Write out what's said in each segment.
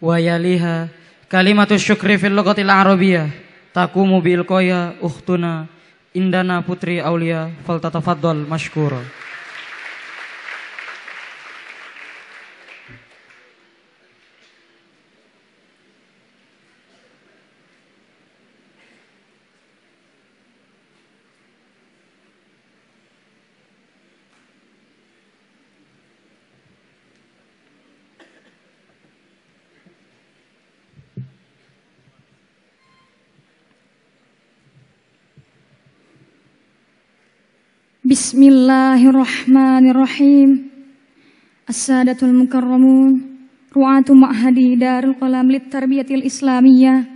wa yaliha kalimatu syukri fil lughatil arabiyah taqumu bil qoya ukhtuna indana putri aulia faltatafaddal mashkura Bismillahirrahmanirrahim. Assadatul mukarramun, ru'atu ma'hadi darul qalam lit tarbiyatil islamiyah.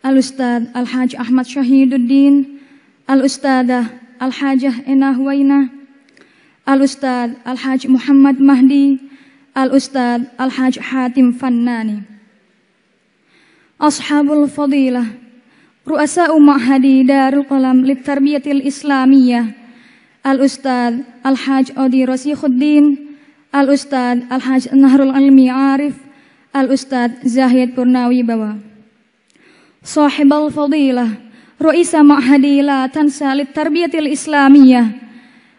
Al-Ustad Al-Haj Ahmad Syahiduddin, Al-Ustadah Al-Hajah Enah Waina, Al-Ustad Al-Haj Muhammad Mahdi, Al-Ustad Al-Haj Hatim Fannani. Ashabul Fadilah, Ru'asa'u Ma'hadi Darul Qalam Tarbiyatil Islamiyah, Al-Ustad Al-Haj Odi Rosikhuddin, Al-Ustad Al-Haj Nahrul Almi Arif, Al-Ustad Zahid Purnawi Bawa. Sahib al-Fadilah, Ru'isa Ma'hadila Tansa Littarbiyatil Islamiyah,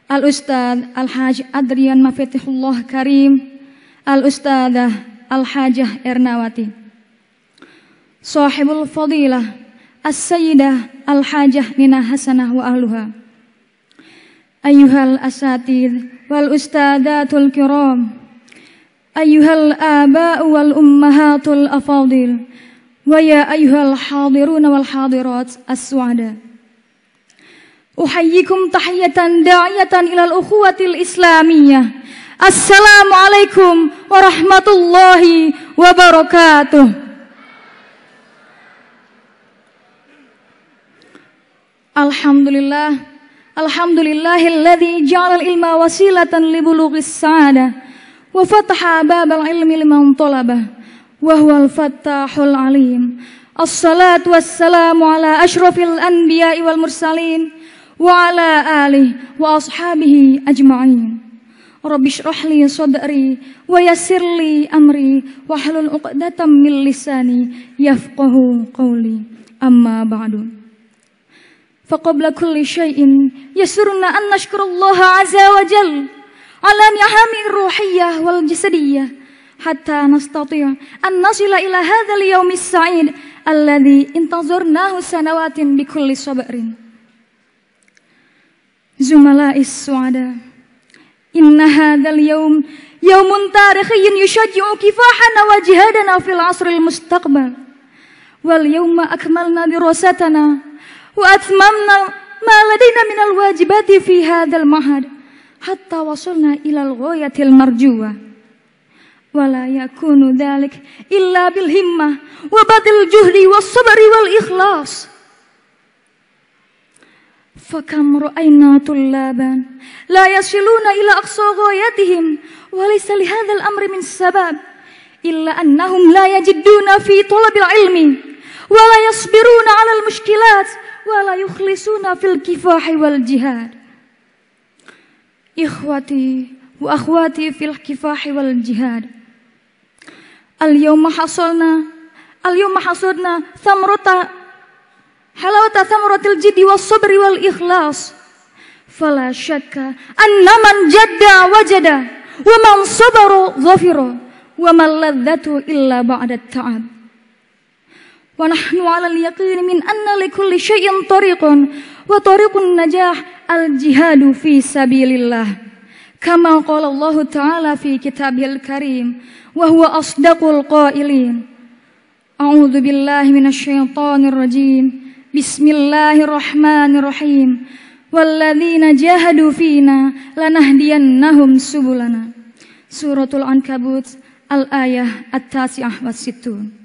Al-Ustad Al-Haj Adrian Mafetihullah Karim, Al-Ustadah Al-Hajah Ernawati. Sahibul Fadilah, As-Sayyidah Al-Hajah Nina Hasanah wa Ahluha ayuhal asatid wal ustadatul kiram ayuhal aba'u wal ummahatul afadil wa ya ayuhal hadiruna wal hadirat as-su'ada uhayyikum tahiyatan da'iyatan ilal ukhuwatil islamiyah assalamualaikum warahmatullahi wabarakatuh Alhamdulillah الحمد لله الذي جعل العلم وسيلة لبلوغ السعادة وفتح باب العلم لمن طلبه وهو الفتاح العليم الصلاة والسلام على أشرف الأنبياء والمرسلين وعلى آله وأصحابه أجمعين رب اشرح لي صدري ويسر لي أمري واحلل عقدة من لساني يفقه قولي أما بعد فقبل كل شيء يسرنا أن نشكر الله عز وجل على نعمه الروحية والجسدية حتى نستطيع أن نصل إلى هذا اليوم السعيد الذي انتظرناه سنوات بكل صبر زملائي السعداء إن هذا اليوم يوم تاريخي يشجع كفاحنا وجهادنا في العصر المستقبل واليوم أكملنا دراستنا وأتممنا ما لدينا من الواجبات في هذا المهد حتى وصلنا إلى الغاية المرجوة ولا يكون ذلك إلا بالهمة وبذل الجهد والصبر والإخلاص فكم رأينا طلابا لا يصلون إلى أقصى غايتهم وليس لهذا الأمر من سبب إلا أنهم لا يجدون في طلب العلم ولا يصبرون على المشكلات ولا يخلصون في الكفاح والجهاد إخوتي وأخواتي في الكفاح والجهاد اليوم حصلنا اليوم حصلنا ثمرة حلاوة ثمرة الجد والصبر والإخلاص فلا شك أن من جد وجد ومن صبر ظفر وما اللذة إلا بعد التعب ونحن على اليقين من أن لكل شيء طريق وطريق النجاح الجهاد في سبيل الله كما قال الله تعالى في كتابه الكريم وهو أصدق القائلين أعوذ بالله من الشيطان الرجيم بسم الله الرحمن الرحيم والذين جاهدوا فينا لنهدينهم سبلنا سورة العنكبوت الآية التاسعة والستون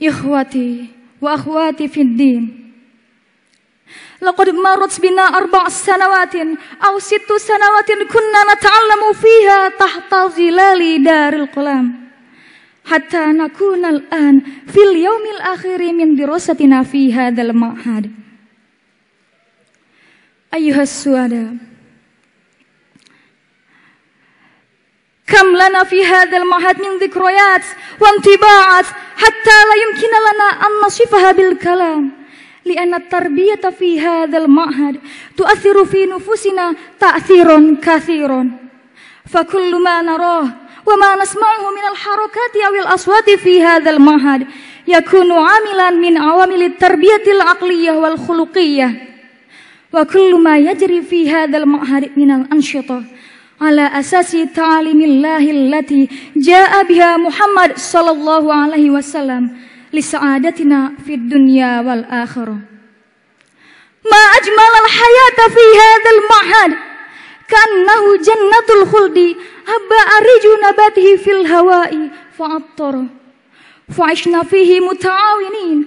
ikhwati wa akhwati fid din. Laqad marrat bina arba' sanawatin aw sittu sanawatin kunna nata'allamu fiha tahta zilali daril qalam. Hatta nakuna al-an fil yaumil akhiri min dirasatina fi hadzal ma'had. Ayyuhas suada كم لنا في هذا المعهد من ذكريات وانطباعات حتى لا يمكن لنا أن نصفها بالكلام لأن التربية في هذا المعهد تؤثر في نفوسنا تأثير كثير فكل ما نراه وما نسمعه من الحركات أو الأصوات في هذا المعهد يكون عاملا من عوامل التربية العقلية والخلقية وكل ما يجري في هذا المعهد من الأنشطة ala asasi ta'alimillahil lati ja'a biha Muhammad sallallahu alaihi wasallam li sa'adatina fid dunya wal akhirah ma ajmal al hayata fi hadzal ma'had kannahu jannatul khuldi abba ariju nabatihi fil hawa'i fa'attara فعشنا فيه متعاونين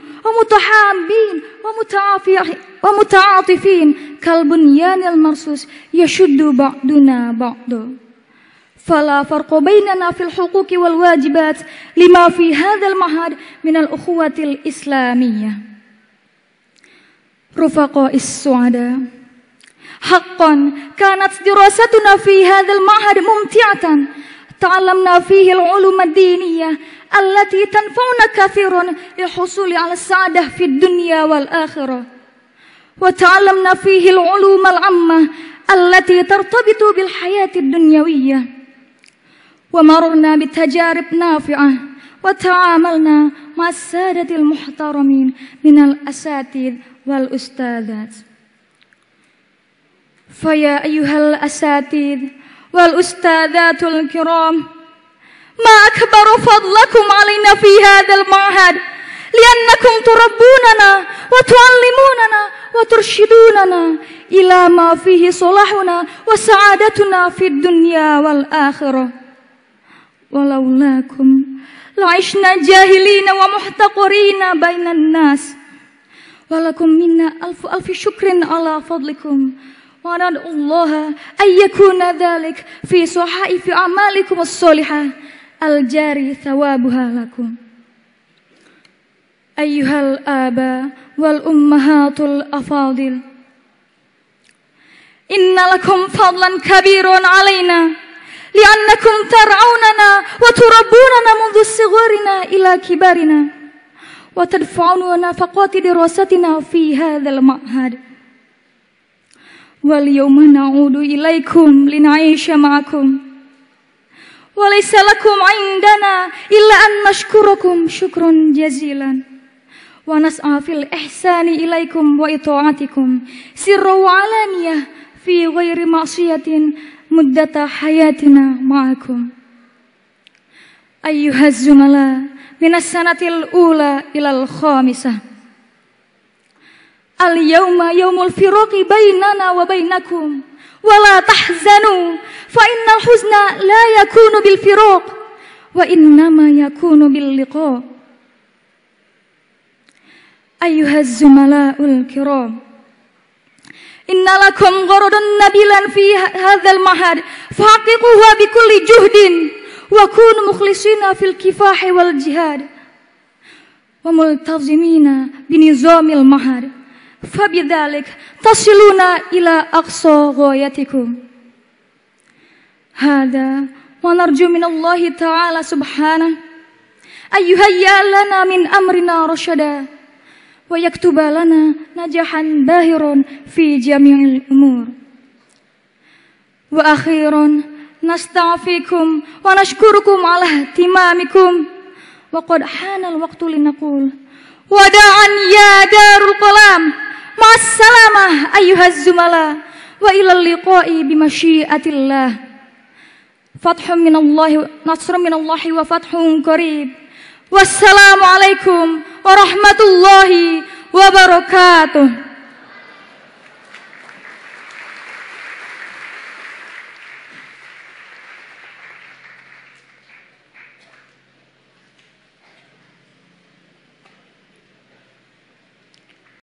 ومتحابين ومتعاطفين كالبنيان المرصوص يشد بعضنا بعضا فلا فرق بيننا في الحقوق والواجبات لما في هذا المعهد من الأخوة الإسلامية رفقاء السعداء حقا كانت دراستنا في هذا المعهد ممتعة تعلمنا فيه العلوم الدينية التي تنفعنا كثيرا للحصول على السعادة في الدنيا والآخرة وتعلمنا فيه العلوم العامة التي ترتبط بالحياة الدنيوية ومررنا بتجارب نافعة وتعاملنا مع السادة المحترمين من الأساتذ والأستاذات فيا أيها الأساتذ والأستاذات الكرام ما أكبر فضلكم علينا في هذا المعهد لأنكم تربوننا وتعلموننا وترشدوننا إلى ما فيه صلاحنا وسعادتنا في الدنيا والآخرة ولولاكم لعشنا جاهلين ومحتقرين بين الناس ولكم منا ألف ألف شكر على فضلكم وندعو الله أن يكون ذلك في صحائف أعمالكم الصالحة الجاري ثوابها لكم أيها الآباء والأمهات الأفاضل إن لكم فضلا كبيرا علينا لأنكم ترعوننا وتربوننا منذ صغرنا إلى كبارنا وتدفعون نفقات دراستنا في هذا المعهد واليوم نعود إليكم لنعيش معكم وليس لكم عندنا إلا أن نشكركم شكرا جزيلا ونسعى في الإحسان إليكم وإطاعتكم سر وعلانية في غير معصية مدة حياتنا معكم أيها الزملاء من السنة الأولى إلى الخامسة اليوم يوم الفراق بيننا وبينكم ولا تحزنوا فإن الحزن لا يكون بالفراق وإنما يكون باللقاء أيها الزملاء الكرام إن لكم غرضا نبيلا في هذا المعهد فحققوها بكل جهد وكونوا مخلصين في الكفاح والجهاد وملتزمين بنظام المعهد Fabidalik tasiluna ila aqsa ghayatikum. Hada wa narju Allah ta'ala Subhana. ayyuhayya lana min amrina rasyada wa yaktuba lana najahan bahiron fi jami'il umur. Wa akhirun nastafikum wa nashkurukum ala timamikum wa qad hanal waqtu linaqul Wada'an ya darul kolam. Masalamah ayuhaz zumala wa ilal liqa'i bimasyiatillah. Fathum minallahi nasrun minallahi wa fathun qarib. Wassalamualaikum warahmatullahi wabarakatuh.